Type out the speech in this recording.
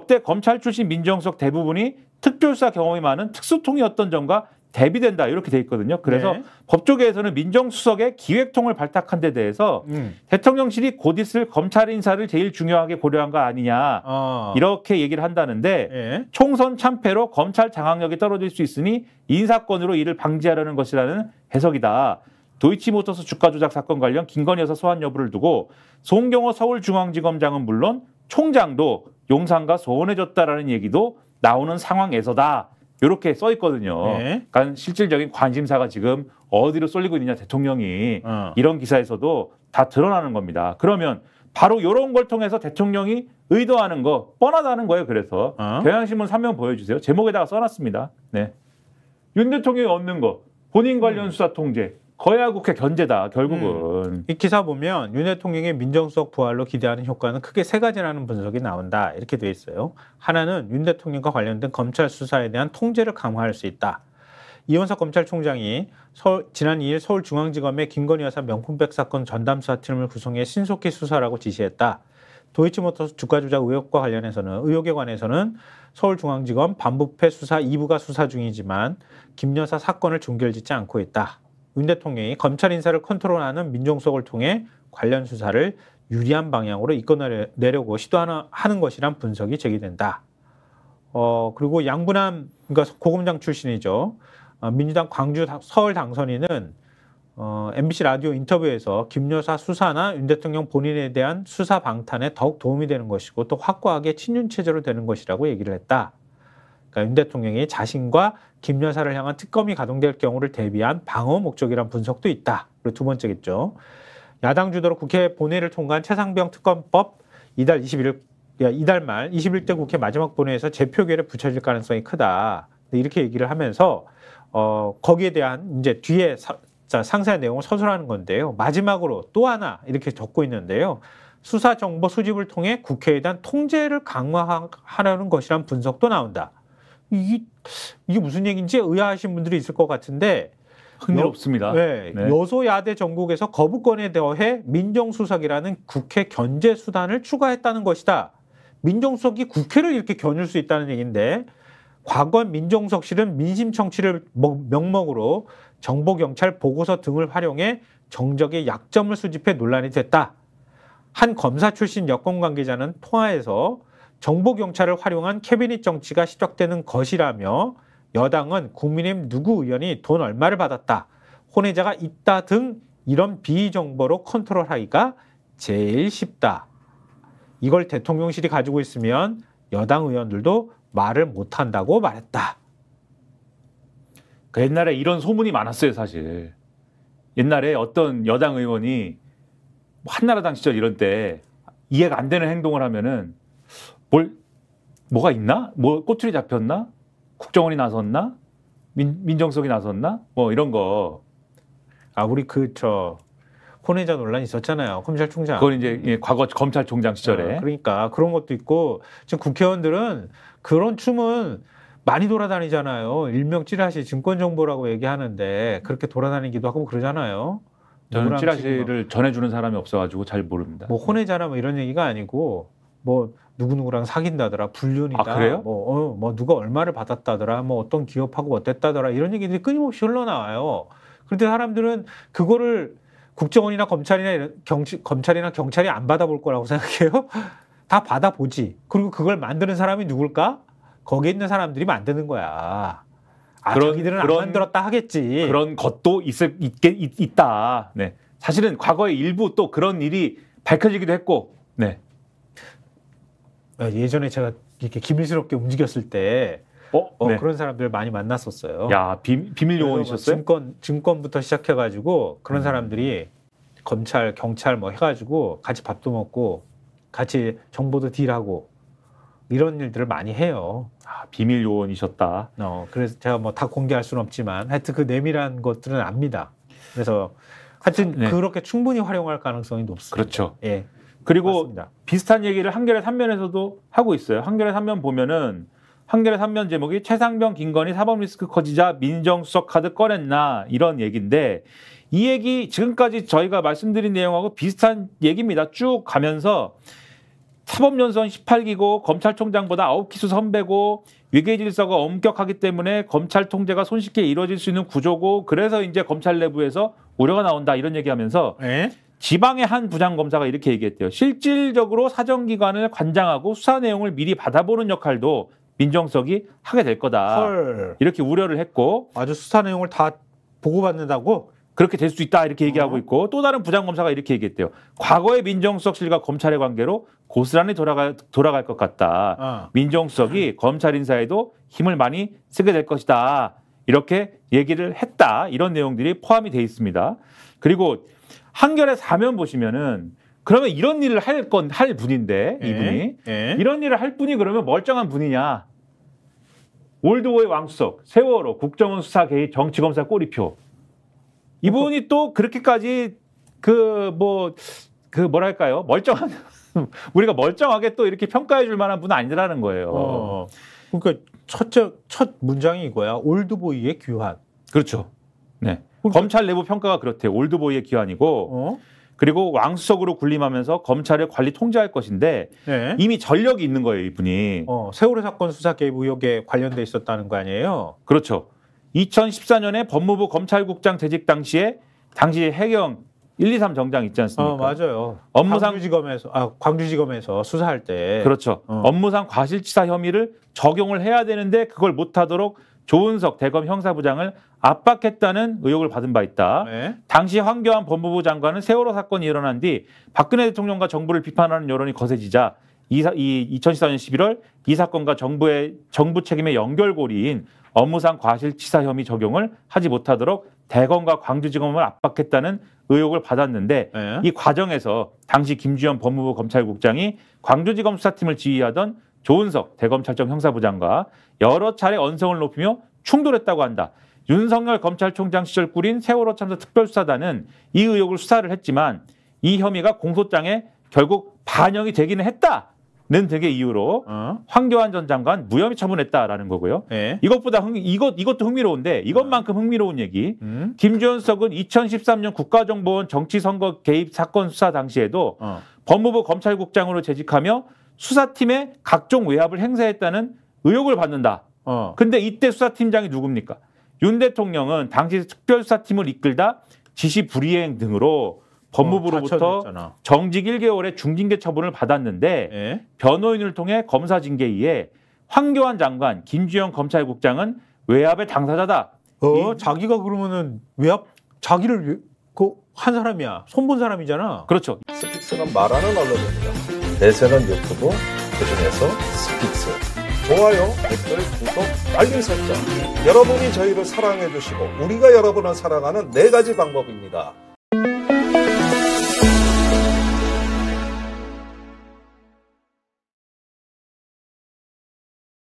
역대 검찰 출신 민정석 대부분이 특별사 경험이 많은 특수통이었던 점과 대비된다 이렇게 돼 있거든요. 그래서 네. 법조계에서는 민정수석의 기획통을 발탁한 데 대해서 음. 대통령실이 곧 있을 검찰 인사를 제일 중요하게 고려한 거 아니냐 어. 이렇게 얘기를 한다는데 네. 총선 참패로 검찰 장악력이 떨어질 수 있으니 인사권으로 이를 방지하려는 것이라는 해석이다. 도이치모터스 주가 조작 사건 관련 김건희 여사 소환 여부를 두고 송경호 서울중앙지검장은 물론 총장도 용산과 소원해졌다라는 얘기도 나오는 상황에서다. 이렇게 써 있거든요. 네. 그러니까 실질적인 관심사가 지금 어디로 쏠리고 있느냐 대통령이 어. 이런 기사에서도 다 드러나는 겁니다. 그러면 바로 이런 걸 통해서 대통령이 의도하는 거 뻔하다는 거예요. 그래서 어? 경향신문 3면 보여주세요. 제목에다가 써놨습니다. 네. 윤 대통령이 얻는 거 본인 관련 음. 수사 통제 거야국회 견제다 음. 결국은 음. 이 기사 보면 윤 대통령의 민정수석 부활로 기대하는 효과는 크게 세 가지라는 분석이 나온다 이렇게 돼 있어요. 하나는 윤 대통령과 관련된 검찰 수사에 대한 통제를 강화할 수 있다. 이원석 검찰총장이 서울, 지난 2일 서울중앙지검의 김건희 여사 명품백 사건 전담수사팀을 구성해 신속히 수사라고 지시했다. 도이치모터스 주가 조작 의혹과 관련해서는 의혹에 관해서는 서울중앙지검 반부패 수사 2부가 수사 중이지만 김 여사 사건을 종결짓지 않고 있다. 윤 대통령이 검찰 인사를 컨트롤하는 민정수석을 통해 관련 수사를 유리한 방향으로 이끌어내려고 시도하는 것이란 분석이 제기된다. 어, 그리고 양분함, 그러니까 고검장 출신이죠. 어, 민주당 광주 서울 당선인은 어, MBC 라디오 인터뷰에서 김 여사 수사나 윤 대통령 본인에 대한 수사 방탄에 더욱 도움이 되는 것이고 또 확고하게 친윤 체제로 되는 것이라고 얘기를 했다. 그러니까 윤 대통령이 자신과 김 여사를 향한 특검이 가동될 경우를 대비한 방어 목적이란 분석도 있다. 그리고 두 번째겠죠. 야당 주도로 국회 본회의를 통과한 최상병 특검법 이달 21일 이달 말 21대 국회 마지막 본회의에서 재표결에 붙여질 가능성이 크다. 이렇게 얘기를 하면서 어, 거기에 대한 이제 뒤에 자, 상세한 내용을 서술하는 건데요. 마지막으로 또 하나 이렇게 적고 있는데요. 수사 정보 수집을 통해 국회에 대한 통제를 강화하려는 것이란 분석도 나온다. 이게, 이게 무슨 얘기인지 의아하신 분들이 있을 것 같은데 흥미롭습니다. 네, 네. 여소야대 전국에서 거부권에 대해 민정수석이라는 국회 견제 수단을 추가했다는 것이다. 민정수석이 국회를 이렇게 겨눌 수 있다는 얘기인데 과거 민정석실은 민심 청취를 명목으로 정보 경찰 보고서 등을 활용해 정적의 약점을 수집해 논란이 됐다. 한 검사 출신 여권 관계자는 통화에서 정보 경찰을 활용한 캐비닛 정치가 시작되는 것이라며 여당은 국민의힘 누구 의원이 돈 얼마를 받았다, 혼외자가 있다 등 이런 비정보로 컨트롤하기가 제일 쉽다. 이걸 대통령실이 가지고 있으면 여당 의원들도 말을 못한다고 말했다. 그 옛날에 이런 소문이 많았어요, 사실. 옛날에 어떤 여당 의원이 한나라당 시절 이런 때 이해가 안 되는 행동을 하면은 뭘 뭐가 있나? 뭐 꼬투리 잡혔나? 국정원이 나섰나? 민, 민정석이 나섰나? 뭐 이런 거. 아 우리 그저 혼외자 논란이 있었잖아요. 검찰총장. 그건 이제 예, 과거 검찰총장 시절에. 어, 그러니까 그런 것도 있고 지금 국회의원들은 그런 춤은 많이 돌아다니잖아요. 일명 찌라시 증권정보라고 얘기하는데 그렇게 돌아다니기도 하고 그러잖아요. 저는 찌라시를 전해주는 사람이 없어가지고 잘 모릅니다. 뭐 혼외자나 뭐 이런 얘기가 아니고 뭐 누구누구랑 사귄다더라, 불륜이다. 아, 뭐, 어, 뭐 누가 얼마를 받았다더라, 뭐 어떤 기업하고 어땠다더라 이런 얘기들이 끊임없이 흘러나와요. 그런데 사람들은 그거를 국정원이나 검찰이나 이런 경치, 검찰이나 경찰이 안 받아볼 거라고 생각해요. 다 받아보지. 그리고 그걸 만드는 사람이 누굴까? 거기에 있는 사람들이 만드는 거야. 아, 그런, 자기들은 안 만들었다 하겠지. 그런 것도 있을 있게 있, 있다. 네. 사실은 과거에 일부 또 그런 일이 밝혀지기도 했고. 네. 아, 예전에 제가 이렇게 기밀스럽게 움직였을 때 어? 어 네. 그런 사람들 을 많이 만났었어요. 야 비, 밀 요원이셨어요? 증권 증권부터 시작해가지고 그런 음. 사람들이 검찰 경찰 뭐 해가지고 같이 밥도 먹고 같이 정보도 딜하고 이런 일들을 많이 해요. 아, 비밀 요원이셨다. 어, 그래서 제가 뭐 다 공개할 수는 없지만 하여튼 그 내밀한 것들은 압니다. 그래서 하여튼 네. 그렇게 충분히 활용할 가능성이 높습니다. 그렇죠. 예. 그리고 맞습니다. 비슷한 얘기를 한겨레 3면에서도 하고 있어요. 한겨레 3면 보면은 한겨레 3면 제목이 최상병 김건희 사법 리스크 커지자 민정수석 카드 꺼냈나 이런 얘기인데 이 얘기 지금까지 저희가 말씀드린 내용하고 비슷한 얘기입니다. 쭉 가면서 사법연수원 18기고 검찰총장보다 9기수 선배고 위계 질서가 엄격하기 때문에 검찰 통제가 손쉽게 이루어질 수 있는 구조고 그래서 이제 검찰 내부에서 우려가 나온다 이런 얘기하면서 에? 네. 지방의 한 부장검사가 이렇게 얘기했대요. 실질적으로 사정기관을 관장하고 수사 내용을 미리 받아보는 역할도 민정석이 하게 될 거다. 헐. 이렇게 우려를 했고. 아주 수사 내용을 다 보고받는다고? 그렇게 될 수 있다 이렇게 얘기하고 어. 있고 또 다른 부장검사가 이렇게 얘기했대요. 과거의 민정수석실과 검찰의 관계로 고스란히 돌아갈, 돌아갈 것 같다. 어. 민정수석이 검찰 인사에도 힘을 많이 쓰게 될 것이다. 이렇게 얘기를 했다. 이런 내용들이 포함이 돼 있습니다. 그리고 한결의 사면 보시면은 그러면 이런 일을 할 건 할 분인데 예, 이분이 에? 예. 이런 일을 할 분이 그러면 멀쩡한 분이냐? 올드보의 왕수석, 세월호, 국정원 수사 개입, 정치검사 꼬리표 이분이 또 그렇게까지 그 뭐그 그 뭐랄까요 멀쩡한 우리가 멀쩡하게 또 이렇게 평가해 줄 만한 분은 아니라는 거예요. 어. 그러니까 첫첫 문장이 이거야 올드보이의 규환. 그렇죠. 네. 그러 검찰 내부 평가가 그렇대요. 올드보이의 기한이고 어? 그리고 왕수석으로 군림하면서 검찰을 관리 통제할 것인데 네. 이미 전력이 있는 거예요, 이분이. 어, 세월호 사건 수사 개입 의혹에 관련돼 있었다는 거 아니에요? 그렇죠. 2014년에 법무부 검찰국장 재직 당시에 당시 해경 123 정장 있지 않습니까? 어, 맞아요. 업무상 광주지검에서 아 광주지검에서 수사할 때 그렇죠. 어. 업무상 과실치사 혐의를 적용을 해야 되는데 그걸 못 하도록 조은석 대검 형사부장을 압박했다는 의혹을 받은 바 있다. 네. 당시 황교안 법무부 장관은 세월호 사건이 일어난 뒤 박근혜 대통령과 정부를 비판하는 여론이 거세지자 이, 이 2014년 11월 이 사건과 정부의 정부 책임의 연결고리인 업무상 과실치사 혐의 적용을 하지 못하도록 대검과 광주지검을 압박했다는 의혹을 받았는데 네. 이 과정에서 당시 김주현 법무부 검찰국장이 광주지검 수사팀을 지휘하던 조은석 대검찰청 형사부장과 여러 차례 언성을 높이며 충돌했다고 한다. 윤석열 검찰총장 시절 꾸린 세월호 참사 특별수사단은 이 의혹을 수사를 했지만 이 혐의가 공소장에 결국 반영이 되기는 했다. 는 등의 이유로 어? 황교안 전 장관 무혐의 처분했다라는 거고요. 에? 예. 이것보다 흥, 이것 이것도 흥미로운데 이것만큼 아. 흥미로운 얘기. 음? 김준석은 2013년 국가정보원 정치선거 개입 사건 수사 당시에도 어. 법무부 검찰국장으로 재직하며 수사팀에 각종 외압을 행사했다는 의혹을 받는다. 어. 근데 이때 수사팀장이 누굽니까? 윤 대통령은 당시 특별수사팀을 이끌다 지시 불이행 등으로 법무부로부터 어, 정직 1개월의 중징계 처분을 받았는데 에? 예. 변호인을 통해 검사 징계이에 황교안 장관, 김주영 검찰국장은 외압의 당사자다. 어, 이... 자기가 그러면은 외압 자기를 그 한 사람이야. 손본 사람이잖아. 그렇죠. 스픽스는 말하는 언론입니다. 대세는 유튜브, 그 중에서 스피스. 좋아요, 댓글, 구독, 알림 설정. 여러분이 저희를 사랑해주시고, 우리가 여러분을 사랑하는 네 가지 방법입니다.